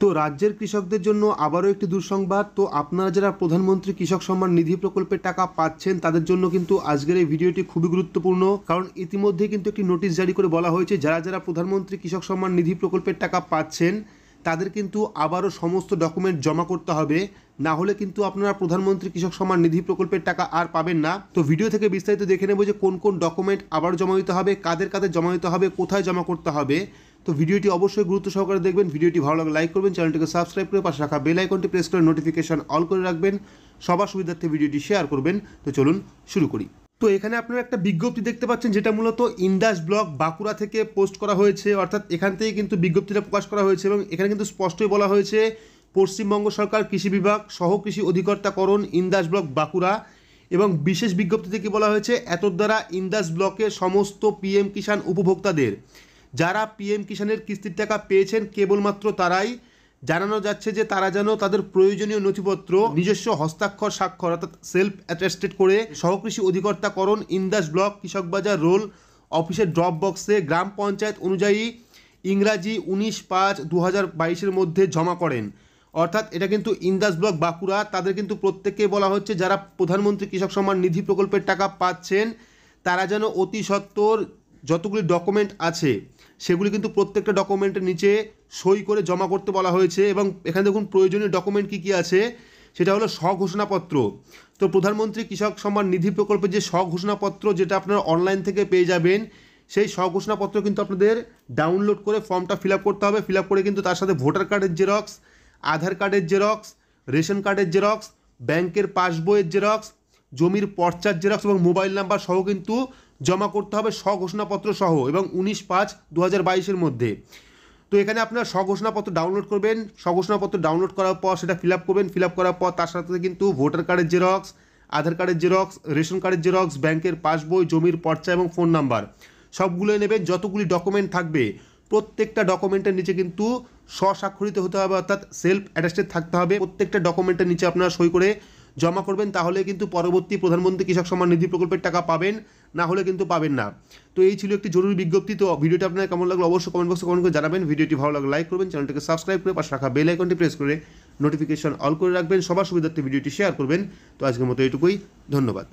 তো রাজ্যের কৃষকদের জন্য আবারও একটি দুঃসংবাদ তো আপনারা যারা প্রধানমন্ত্রী কৃষক সম্মান নিধি প্রকল্পের টাকা পাচ্ছেন তাদের জন্য কিন্তু আজকের এই ভিডিওটি খুবই গুরুত্বপূর্ণ কারণ ইতিমধ্যে কিন্তু একটি নোটিশ জারি করে বলা হয়েছে যারা যারা প্রধানমন্ত্রী কৃষক সম্মান নিধি প্রকল্পের টাকা পাচ্ছেন তাদের কিন্তু আবারও সমস্ত ডকুমেন্ট জমা করতে হবে না হলে কিন্তু আপনারা প্রধানমন্ত্রী কৃষক সম্মান নিধি প্রকল্পের টাকা আর পাবেন না তো ভিডিও থেকে বিস্তারিত দেখে নেব যে কোন কোন ডকুমেন্ট আবার জমা দিতে হবে কাদের কাদের জমা দিতে হবে কোথায় জমা করতে হবে তো ভিডিওটি অবশ্যই গুরুত্ব সহকারে দেখবেন ভিডিওটি ভালো লাগলে লাইক করবেন চ্যানেলটিকে সাবস্ক্রাইব করে পাশে রাখা বেল আইকনটি প্রেস করে নোটিফিকেশন অল করে রাখবেন সবার সুবিধার্থে ভিডিওটি শেয়ার করবেন তো চলুন শুরু করি তো এখানে আপনারা একটা বিজ্ঞপ্তি দেখতে পাচ্ছেন যেটা মূলত ইন্দাস ব্লক বাঁকুড়া থেকে পোস্ট করা হয়েছে অর্থাৎ এখান থেকে কিন্তু বিজ্ঞপ্তিটা প্রকাশ করা হয়েছে এবং এখানে কিন্তু স্পষ্টই বলা হয়েছে পশ্চিমবঙ্গ সরকার কৃষি বিভাগ সহ কৃষি অধিকর্তাকরণ ইন্দাস ব্লক বাঁকুড়া এবং বিশেষ বিজ্ঞপ্তিতে কি বলা হয়েছে এত দ্বারা ইন্দাস ব্লকে সমস্ত পিএম কিষাণ উপভোক্তাদের যারা পিএম কিষাণের কিস্তির টাকা পেয়েছেন কেবলমাত্র তারাই জানানো যাচ্ছে যে তারা যেন তাদের প্রয়োজনীয় নথিপত্র নিজস্ব হস্তাক্ষর স্বাক্ষর অর্থাৎ সেলফ অ্যাটেস্টেড করে সহকৃষি অধিকর্তাকরণ ইন্দাস ব্লক কৃষক বাজার রোল অফিসের ড্রপ বক্সে গ্রাম পঞ্চায়েত অনুযায়ী ইংরাজি উনিশ পাঁচ দু হাজার বাইশের মধ্যে জমা করেন অর্থাৎ এটা কিন্তু ইন্দাস ব্লক বাঁকুড়া তাদের কিন্তু প্রত্যেককে বলা হচ্ছে যারা প্রধানমন্ত্রী কৃষক সম্মান নিধি প্রকল্পের টাকা পাচ্ছেন তারা যেন অতি সত্বর যতগুলি ডকুমেন্ট আছে সেগুলি কিন্তু প্রত্যেকটা ডকুমেন্টের নিচে সই করে জমা করতে বলা হয়েছে এবং এখানে দেখুন প্রয়োজনীয় ডকুমেন্ট কী কী আছে সেটা হলো স্বঘোষণাপত্র তো প্রধানমন্ত্রী কৃষক সম্মান নিধি প্রকল্পের যে স্বঘোষণাপত্র যেটা আপনারা অনলাইন থেকে পেয়ে যাবেন সেই স্বঘোষণাপত্র কিন্তু আপনাদের ডাউনলোড করে ফর্মটা ফিল করতে হবে ফিল করে কিন্তু তার সাথে ভোটার কার্ডের জেরক্স আধার কার্ডের জেরক্স রেশন কার্ডের জেরক্স ব্যাংকের পাসবইয়ের জেরক্স জমির পর্চার জেরক্স এবং মোবাইল নাম্বার সহ কিন্তু জমা করতে হবে স্বঘোষণাপত্র সহ এবং উনিশ পাঁচ দু হাজার বাইশের মধ্যে তো এখানে আপনার স্বঘোষণাপত্র ডাউনলোড করবেন স্বঘোষণাপত্র ডাউনলোড করার পর সেটা ফিল আপ করবেন ফিল আপ করার পর তার সাথে কিন্তু ভোটার কার্ডের জেরক্স আধার কার্ডের জেরক্স রেশন কার্ডের জেরক্স ব্যাংকের পাসবই জমির পর্চা এবং ফোন নাম্বার সবগুলোই নেবেন যতগুলি ডকুমেন্ট থাকবে প্রত্যেকটা ডকুমেন্টের নিচে কিন্তু স্বস্বাক্ষরিত হতে হবে অর্থাৎ সেলফ অ্যাটাস্টেড থাকতে হবে প্রত্যেকটা ডকুমেন্টের নিচে আপনারা সই করে জমা করবেন তাহলে কিন্তু পরবর্তী প্রধানমন্ত্রী কৃষক সম্মান নিধি প্রকল্পের টাকা পাবেন না হলে কিন্তু পাবেন না তো এই ছিল একটি জরুরি বিজ্ঞপ্তি তো ভিডিওটি আপনার কেমন লাগলো অবশ্যই কমেন্ট বক্সে কমেন্ট করে জানাবেন ভিডিওটি ভালো লাগলে লাইক করবেন চ্যানেলটিকে সাবস্ক্রাইব করে পাশে রাখা বেল আইকনটি প্রেস করে নোটিফিকেশন অল করে রাখবেন সবার সুবিধার্থে ভিডিওটি শেয়ার করবেন তো আজকের মতো এটুকুই ধন্যবাদ